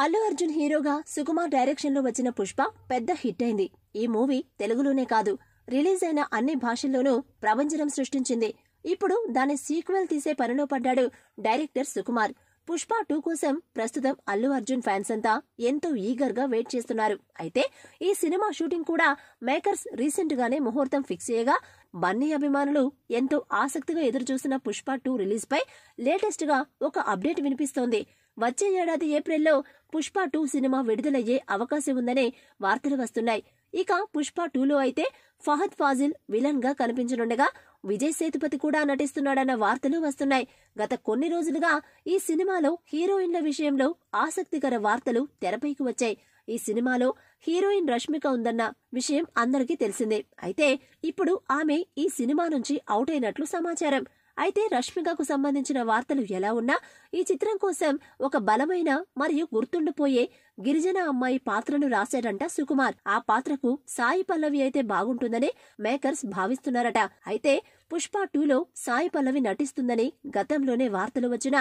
అల్లు అర్జున్ హీరోగా సుకుమార్ డైరెక్షన్లో వచ్చిన పుష్ప పెద్ద హిట్ అయింది ఈ మూవీ తెలుగులోనే కాదు రిలీజ్ అయిన అన్ని భాషల్లోనూ ప్రభంజనం సృష్టించింది ఇప్పుడు దాని సీక్వెల్ తీసే పనిలో పడ్డాడు డైరెక్టర్ సుకుమార్ పుష్ప టూ కోసం ప్రస్తుతం అల్లు అర్జున్ ఫ్యాన్స్ అంతా ఎంతో ఈగర్ గా వెయిట్ చేస్తున్నారు అయితే ఈ సినిమా షూటింగ్ కూడా మేకర్స్ రీసెంట్ గానే ముహూర్తం ఫిక్స్ చేయగా బన్నీ అభిమానులు ఎంతో ఆసక్తిగా ఎదురుచూసిన పుష్ప టూ రిలీజ్ పై లేటెస్ట్ గా ఒక అప్డేట్ వినిపిస్తోంది వచ్చే ఏడాది ఏప్రిల్లో పుష్ప టూ సినిమా విడుదలయ్యే అవకాశం ఉందనే వార్తలు వస్తున్నాయి ఇక పుష్ప టూలో అయితే ఫహద్ ఫాజిల్ విలన్ గా కనిపించనుండగా విజయ్ సేతుపతి కూడా నటిస్తున్నాడన్న వార్తలు వస్తున్నాయి గత కొన్ని రోజులుగా ఈ సినిమాలో హీరోయిన్ల విషయంలో ఆసక్తికర వార్తలు తెరపైకి వచ్చాయి ఈ సినిమాలో హీరోయిన్ రష్మిక ఉందన్న విషయం అందరికీ తెలిసిందే అయితే ఇప్పుడు ఆమె ఈ సినిమా నుంచి అవుట్ అయినట్లు సమాచారం అయితే రష్మికకు సంబంధించిన వార్తలు ఎలా ఉన్నా ఈ చిత్రం కోసం ఒక బలమైన మరియు గుర్తుండిపోయే గిరిజన అమ్మాయి పాత్రను రాశాడంట సుకుమార్ ఆ పాత్రకు సాయి పల్లవి అయితే బాగుంటుందని మేకర్స్ భావిస్తున్నారట అయితే పుష్ప టూలో సాయి పల్లవి నటిస్తుందని గతంలోనే వార్తలు వచ్చినా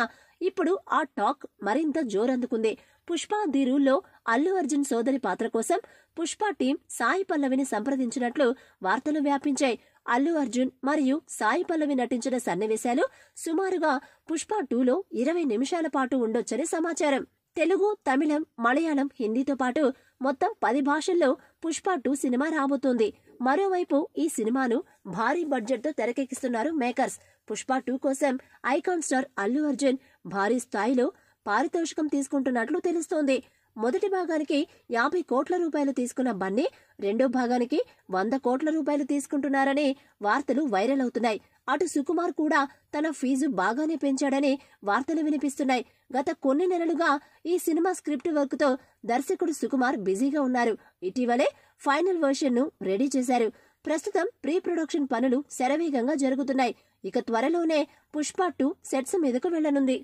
ఇప్పుడు ఆ టాక్ మరింత జోరందుకుంది పుష్ప ది రూల్లో అల్లు అర్జున్ సోదరి పాత్ర కోసం పుష్ప టీం సాయి పల్లవిని సంప్రదించినట్లు వార్తలు వ్యాపించాయి అల్లు అర్జున్ మరియు సాయి పల్లవి నటించిన సన్నివేశాలు సుమారుగా పుష్ప టూలో ఇరవై నిమిషాల పాటు ఉండొచ్చని సమాచారం తెలుగు తమిళం మలయాళం హిందీతో పాటు మొత్తం పది భాషల్లో పుష్ప టూ సినిమా రాబోతోంది మరోవైపు ఈ సినిమాను భారీ బడ్జెట్ తో తెరకెక్కిస్తున్నారు మేకర్స్ పుష్ప టూ కోసం ఐకాన్ స్టార్ అల్లు అర్జున్ భారీ స్థాయిలో పారితోషికం తీసుకుంటున్నట్లు తెలుస్తోంది మొదటి భాగానికి యాభై కోట్ల రూపాయలు తీసుకున్న బన్నీ రెండో భాగానికి వంద కోట్ల రూపాయలు తీసుకుంటున్నారనే వార్తలు వైరల్ అవుతున్నాయి అటు సుకుమార్ కూడా తన ఫీజు బాగానే పెంచాడనే వార్తలు వినిపిస్తున్నాయి గత కొన్ని నెలలుగా ఈ సినిమా స్క్రిప్ట్ వర్క్తో దర్శకుడు సుకుమార్ బిజీగా ఉన్నారు ఇటీవలే ఫైనల్ ను రెడీ చేశారు ప్రస్తుతం ప్రీ ప్రొడక్షన్ పనులు శరవేగంగా జరుగుతున్నాయి ఇక త్వరలోనే పుష్ప టూ సెట్స్ మీదకు వెళ్లనుంది